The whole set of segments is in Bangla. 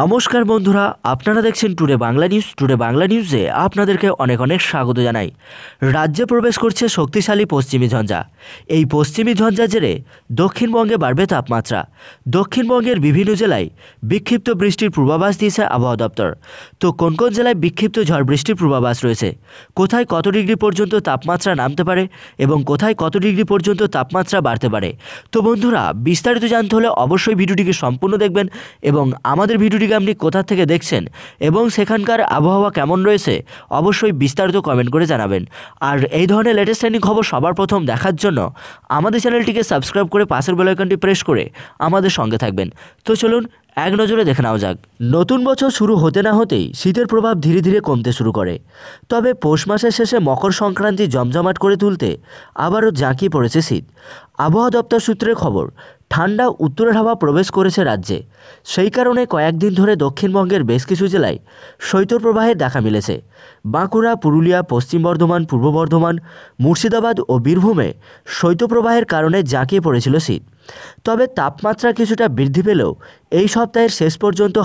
নমস্কার বন্ধুরা আপনারা দেখছেন today Bangla news today Bangla নিউজে আপনাদেরকে অনেক অনেক স্বাগত জানাই রাজ্যে প্রবেশ করছে শক্তিশালী পশ্চিমী ঝঞ্ঝা এই পশ্চিমী ঝঞ্ঝা জেরে দক্ষিণবঙ্গে বাড়বে তাপমাত্রা দক্ষিণবঙ্গের বিভিন্ন জেলায় বিক্ষিপ্ত বৃষ্টির পূর্বাভাস দিয়েছে আবহাওয়া দপ্তর তো কোন কোন জেলায় বিক্ষিপ্ত ঝড় বৃষ্টির পূর্বাভাস রয়েছে কোথায় কত ডিগ্রি পর্যন্ত তাপমাত্রা নামতে পারে এবং কোথায় কত ডিগ্রি পর্যন্ত তাপমাত্রা বাড়তে পারে তো বন্ধুরা বিস্তারিত জানতে হলে অবশ্যই ভিডিওটিকে সম্পূর্ণ দেখবেন এবং আমাদের ভিডিওটিকে আপনি কোথা থেকে দেখছেন এবং সেখানকার আবহাওয়া কেমন রয়েছে অবশ্যই বিস্তারিত কমেন্ট করে জানাবেন আর এই ধরনের লেটেস্ট ট্রেন্ডিং খবর সবার প্রথম দেখার জন্য আমাদের চ্যানেলটিকে সাবস্ক্রাইব করে পাশের বেলাইকনটি প্রেস করে আমাদের সঙ্গে থাকবেন তো চলুন এক নজরে দেখে নেওয়া যাক নতুন বছর শুরু হতে না হতেই শীতের প্রভাব ধীরে ধীরে কমতে শুরু করে তবে পৌষ মাসের শেষে মকর সংক্রান্তি জমজমাট করে তুলতে আবারও জাঁকিয়ে পড়েছে শীত আবহাওয়া দপ্তর সূত্রে খবর ঠান্ডা উত্তরের হাওয়া প্রবেশ করেছে রাজ্যে সেই কারণে কয়েকদিন ধরে দক্ষিণবঙ্গের বেশ কিছু জেলায় শৈত্যপ্রবাহের দেখা মিলেছে বাঁকুড়া পুরুলিয়া পশ্চিম বর্ধমান পূর্ব বর্ধমান মুর্শিদাবাদ ও বীরভূমে শৈত্যপ্রবাহের কারণে জাঁকিয়ে পড়েছিল শীত তবে তাপমাত্রা কিছুটা বৃদ্ধি পেলেও এই সপ্তাহের শেষ পর্যন্ত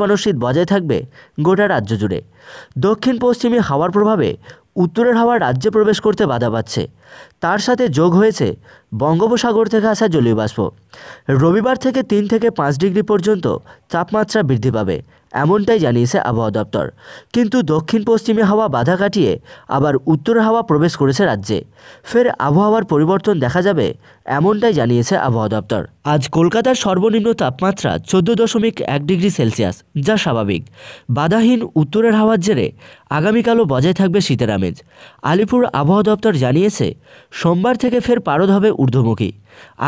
পানো শীত বজায় থাকবে গোটা রাজ্য জুড়ে দক্ষিণ পশ্চিমে হাওয়ার প্রভাবে উত্তরের হাওয়া রাজ্যে প্রবেশ করতে বাধা পাচ্ছে তার সাথে যোগ হয়েছে বঙ্গোপসাগর থেকে আসা জলীয় বাষ্প রবিবার থেকে তিন থেকে পাঁচ ডিগ্রি পর্যন্ত তাপমাত্রা বৃদ্ধি পাবে এমনটাই জানিয়েছে আবহাওয়া দপ্তর কিন্তু দক্ষিণ পশ্চিমে হাওয়া বাধা কাটিয়ে আবার উত্তর হাওয়া প্রবেশ করেছে রাজ্যে ফের আবহাওয়ার পরিবর্তন দেখা যাবে এমনটাই জানিয়েছে আবহাওয়া দপ্তর আজ কলকাতার সর্বনিম্ন তাপমাত্রা চোদ্দ দশমিক এক ডিগ্রি সেলসিয়াস যা স্বাভাবিক বাধাহীন উত্তরের হাওয়ার জেরে আগামীকালও বজায় থাকবে শীতের আমেজ আলিপুর আবহাওয়া দপ্তর জানিয়েছে সোমবার থেকে ফের পারদ হবে ঊর্ধ্বমুখী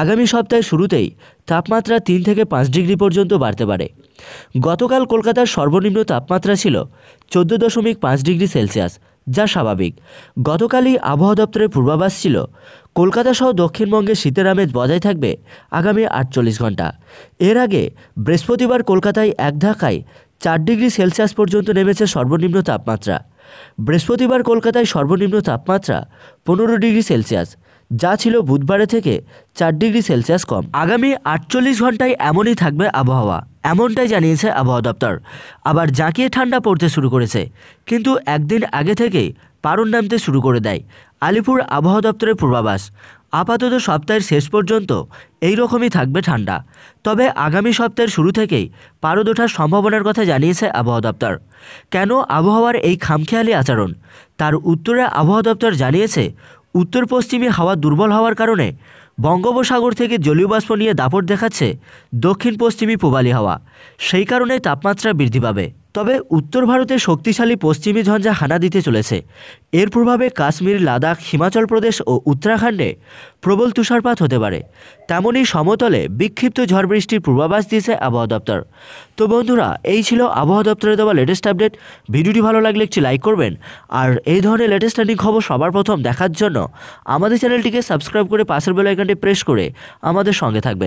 আগামী সপ্তাহের শুরুতেই তাপমাত্রা তিন থেকে পাঁচ ডিগ্রি পর্যন্ত বাড়তে পারে গতকাল কলকাতার সর্বনিম্ন তাপমাত্রা ছিল চোদ্দ দশমিক পাঁচ ডিগ্রি সেলসিয়াস যা স্বাভাবিক গতকালই আবহাওয়া দপ্তরের পূর্বাভাস ছিল কলকাতা সহ দক্ষিণবঙ্গে শীতের আমেজ বজায় থাকবে আগামী আটচল্লিশ ঘন্টা এর আগে বৃহস্পতিবার কলকাতায় এক ধাক্কায় চার ডিগ্রি সেলসিয়াস পর্যন্ত নেমেছে সর্বনিম্ন তাপমাত্রা বৃহস্পতিবার কলকাতায় সর্বনিম্ন তাপমাত্রা পনেরো ডিগ্রি সেলসিয়াস যা ছিল বুধবারে থেকে চার ডিগ্রি সেলসিয়াস কম আগামী আটচল্লিশ ঘন্টায় এমনই থাকবে আবহাওয়া এমনটাই জানিয়েছে আবহাওয়া দপ্তর আবার জাঁকিয়ে ঠান্ডা পড়তে শুরু করেছে কিন্তু একদিন আগে থেকেই পারণ নামতে শুরু করে দেয় আলিপুর আবহাওয়া দপ্তরের পূর্বাভাস আপাতত সপ্তাহের শেষ পর্যন্ত এই রকমই থাকবে ঠান্ডা তবে আগামী সপ্তাহের শুরু থেকেই পারদ ওঠার সম্ভাবনার কথা জানিয়েছে আবহাওয়া দপ্তর কেন আবহাওয়ার এই খামখেয়ালি আচরণ তার উত্তরে আবহাওয়া দপ্তর জানিয়েছে উত্তর পশ্চিমে হাওয়া দুর্বল হওয়ার কারণে বঙ্গোপসাগর থেকে জলীয় বাষ্প নিয়ে দাপট দেখাচ্ছে দক্ষিণ পশ্চিমী পূবালি হাওয়া সেই কারণে তাপমাত্রা বৃদ্ধি পাবে তবে উত্তর ভারতে শক্তিশালী পশ্চিমী ঝঞ্ঝা হানা দিতে চলেছে এর প্রভাবে কাশ্মীর লাদাখ হিমাচল প্রদেশ ও উত্তরাখণ্ডে প্রবল তুষারপাত হতে পারে তেমনই সমতলে বিক্ষিপ্ত ঝড় বৃষ্টির পূর্বাভাস দিয়েছে আবহাওয়া দপ্তর তো বন্ধুরা এই ছিল আবহাওয়া দপ্তরের দেওয়া লেটেস্ট আপডেট ভিডিওটি ভালো লাগলে একটি লাইক করবেন আর এই ধরনের লেটেস্ট আর্নিং খবর সবার প্রথম দেখার জন্য আমাদের চ্যানেলটিকে সাবস্ক্রাইব করে পাশের বেলাইকানটি প্রেস করে আমাদের সঙ্গে থাকবেন